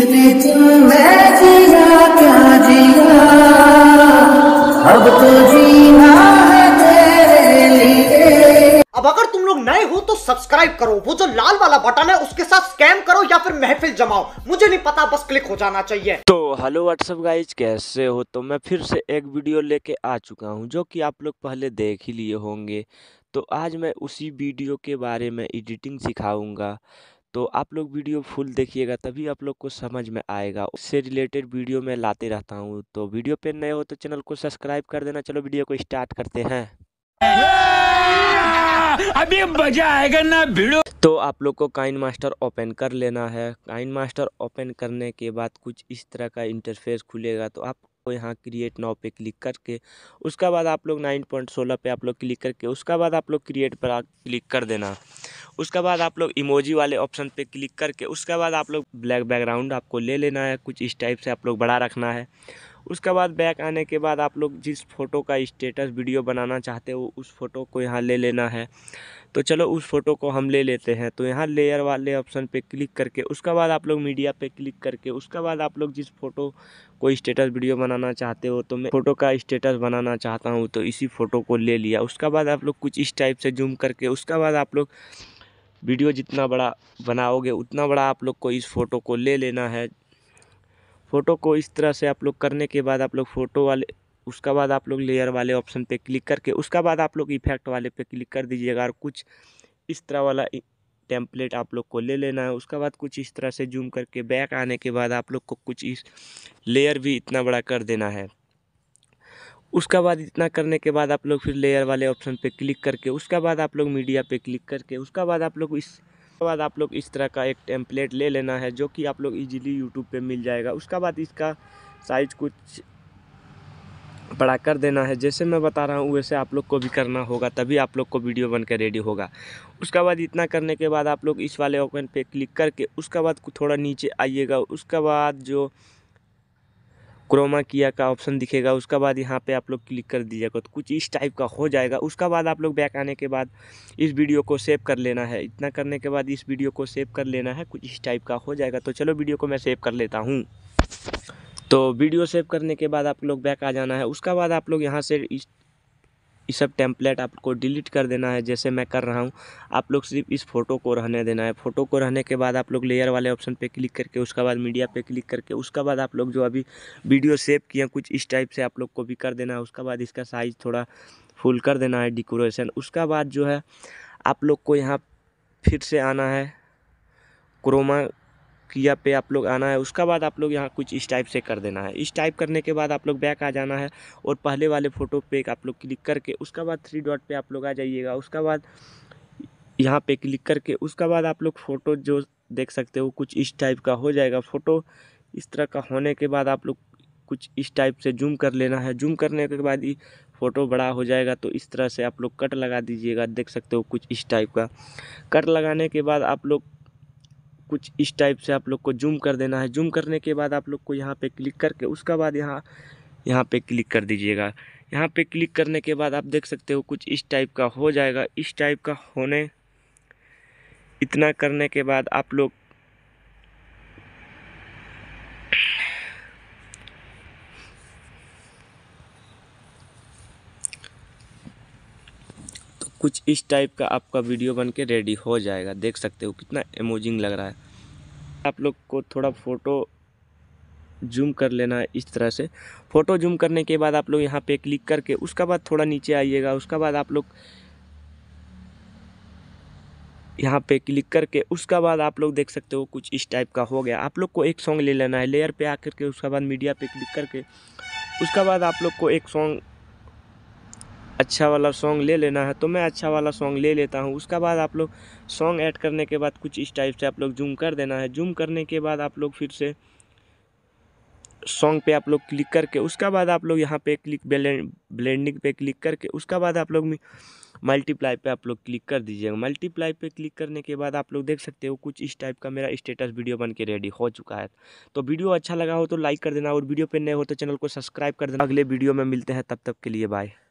इतने दिन मैं जिया क्या जिया अब तो जीना है तेरे लिए अब अगर तुम लोग नए हो तो सब्सक्राइब करो वो जो लाल वाला बटन है उसके साथ स्कैम करो या फिर महफिल जमाओ मुझे नहीं पता बस क्लिक हो जाना चाहिए तो हेलो व्हाट्सअप गाइज कैसे हो तो मैं फिर से एक वीडियो लेके आ चुका हूँ जो कि आप लोग पहले देख ही लिए होंगे तो आज मैं उसी वीडियो के बारे में एडिटिंग सिखाऊंगा तो आप लोग वीडियो फुल देखिएगा तभी आप लोग को समझ में आएगा उससे रिलेटेड वीडियो मैं लाते रहता हूँ तो वीडियो पे नए हो तो चैनल को सब्सक्राइब कर देना चलो वीडियो को स्टार्ट करते हैं अभी मजा आएगा ना वीडियो तो आप लोग को काइन मास्टर ओपन कर लेना है काइन मास्टर ओपन करने के बाद कुछ इस तरह का इंटरफेस खुलेगा तो आप आपको यहाँ क्रिएट नाउ पे क्लिक करके उसका बाद आप लोग नाइन पॉइंट सोलह पे आप लोग क्लिक करके उसका बाद आप लोग क्रिएट पर क्लिक कर देना उसके बाद आप लोग इमोजी वाले ऑप्शन पे क्लिक करके उसके बाद आप लोग ब्लैक बैकग्राउंड आपको ले लेना है कुछ इस टाइप से आप लोग बड़ा रखना है उसके बाद बैक आने के बाद आप लोग जिस फ़ोटो का स्टेटस वीडियो बनाना चाहते हो उस फ़ोटो को यहाँ ले लेना है तो चलो उस फ़ोटो को हम ले लेते हैं तो यहाँ लेयर वाले ऑप्शन पे क्लिक करके उसके बाद आप लोग मीडिया पे क्लिक करके उसके बाद आप लोग जिस फ़ोटो को स्टेटस वीडियो बनाना चाहते हो तो मैं फ़ोटो का स्टेटस बनाना चाहता हूँ तो इसी फ़ोटो को ले लिया उसके बाद आप लोग कुछ इस टाइप से जूम करके उसके बाद आप लोग वीडियो जितना बड़ा बनाओगे उतना बड़ा आप लोग को इस फ़ोटो को ले लेना है फ़ोटो को इस तरह से आप लोग करने के बाद आप लोग फ़ोटो वाले उसका बाद आप लोग लेयर वाले ऑप्शन पे क्लिक करके उसका बाद आप लोग इफेक्ट वाले पे क्लिक कर दीजिएगा और कुछ इस तरह वाला टेम्पलेट आप लोग को ले लेना है उसका बाद कुछ इस तरह से जूम करके बैक आने के बाद आप लोग को कुछ इस लेयर भी इतना बड़ा कर देना है उसका बाद इतना करने के बाद आप लोग फिर लेयर वाले ऑप्शन पे क्लिक करके उसका बाद आप लोग मीडिया पे क्लिक करके उसका बाद आप लोग इस उसके बाद आप लोग इस तरह का एक टेम्पलेट ले लेना है जो कि आप लोग इजीली यूट्यूब पे मिल जाएगा उसका बाद इसका साइज कुछ बड़ा कर देना है जैसे मैं बता रहा हूँ वैसे आप लोग को भी करना होगा तभी आप लोग को वीडियो बन के रेडी होगा उसका बाद इतना करने के बाद आप लोग इस वाले ओपन पर क्लिक करके उसका बाद थोड़ा नीचे आइएगा उसका बाद जो क्रोमा किया का ऑप्शन दिखेगा उसका बाद यहाँ पे आप लोग क्लिक कर दीजिएगा तो कुछ इस टाइप का हो जाएगा उसका बाद आप लोग बैक आने के बाद इस वीडियो को सेव कर लेना है इतना करने के बाद इस वीडियो को सेव कर लेना है कुछ इस टाइप का हो जाएगा तो चलो वीडियो को मैं सेव कर लेता हूँ तो वीडियो सेव करने के बाद आप लोग बैक आ जाना है उसका बाद आप लोग यहाँ से इस ये सब टेम्पलेट आपको डिलीट कर देना है जैसे मैं कर रहा हूँ आप लोग सिर्फ इस फ़ोटो को रहने देना है फ़ोटो को रहने के बाद आप लोग लेयर वाले ऑप्शन पे क्लिक करके उसके बाद मीडिया पे क्लिक करके उसके बाद आप लोग जो अभी वीडियो सेव किए कुछ इस टाइप से आप लोग को भी कर देना है उसके बाद इसका साइज़ थोड़ा फुल कर देना है डिकोरेशन उसका बाद जो है आप लोग को यहाँ फिर से आना है क्रोमा किया पे आप लोग आना है उसका बाद आप लोग यहाँ कुछ इस टाइप से कर देना है इस टाइप करने के बाद आप लोग बैक आ जाना है और पहले वाले फ़ोटो पे आप लोग क्लिक करके उसका बाद थ्री डॉट पे आप लोग आ जाइएगा उसका बाद यहाँ पे क्लिक करके उसका बाद आप लोग फ़ोटो जो देख सकते हो कुछ इस टाइप का हो जाएगा फ़ोटो इस तरह का होने के बाद आप लोग कुछ इस टाइप से जूम कर लेना है जूम करने के बाद ही फ़ोटो बड़ा हो जाएगा तो इस तरह से आप लोग कट लगा दीजिएगा देख सकते हो कुछ इस टाइप का कट लगाने के बाद आप लोग कुछ इस टाइप से आप लोग को जूम कर देना है जूम करने के बाद आप लोग को यहाँ पे क्लिक करके उसका बाद यहाँ यहाँ पे क्लिक कर दीजिएगा यहाँ पे क्लिक करने के बाद आप देख सकते हो कुछ इस टाइप का हो जाएगा इस टाइप का होने इतना करने के बाद आप लोग कुछ इस टाइप का आपका वीडियो बन के रेडी हो जाएगा देख सकते हो कितना एमोजिंग लग रहा है आप लोग को थोड़ा फ़ोटो जूम कर लेना है इस तरह से फ़ोटो जूम करने के बाद आप लोग यहाँ पे क्लिक करके उसका बाद थोड़ा नीचे आइएगा उसका बाद आप लोग यहाँ पे क्लिक करके उसका बाद आप लोग देख सकते हो कुछ इस टाइप का हो गया आप लोग को एक सॉन्ग ले लेना है लेयर पे आकर के उसका बाद मीडिया पे क्लिक करके उसका बाद आप लोग को एक सॉन्ग अच्छा वाला सॉन्ग ले लेना है तो मैं अच्छा वाला सॉन्ग ले लेता हूँ उसका बाद आप लोग सॉन्ग ऐड करने के बाद कुछ इस टाइप से आप लोग जूम कर देना है जूम करने के बाद आप लोग फिर से सॉन्ग पे आप लोग क्लिक करके उसका बाद आप लोग यहाँ पे क्लिक ब्लेंडिंग पे क्लिक करके उसका बाद आप लोग मल्टीप्लाई पे आप लोग क्लिक कर दीजिएगा मल्टीप्लाई पे क्लिक करने के बाद आप लोग देख सकते हो कुछ इस टाइप का मेरा स्टेटस वीडियो बन के रेडी हो चुका है तो वीडियो अच्छा लगा हो तो लाइक कर देना और वीडियो पे नए हो तो चैनल को सब्सक्राइब कर देना अगले वीडियो में मिलते हैं तब तक के लिए बाय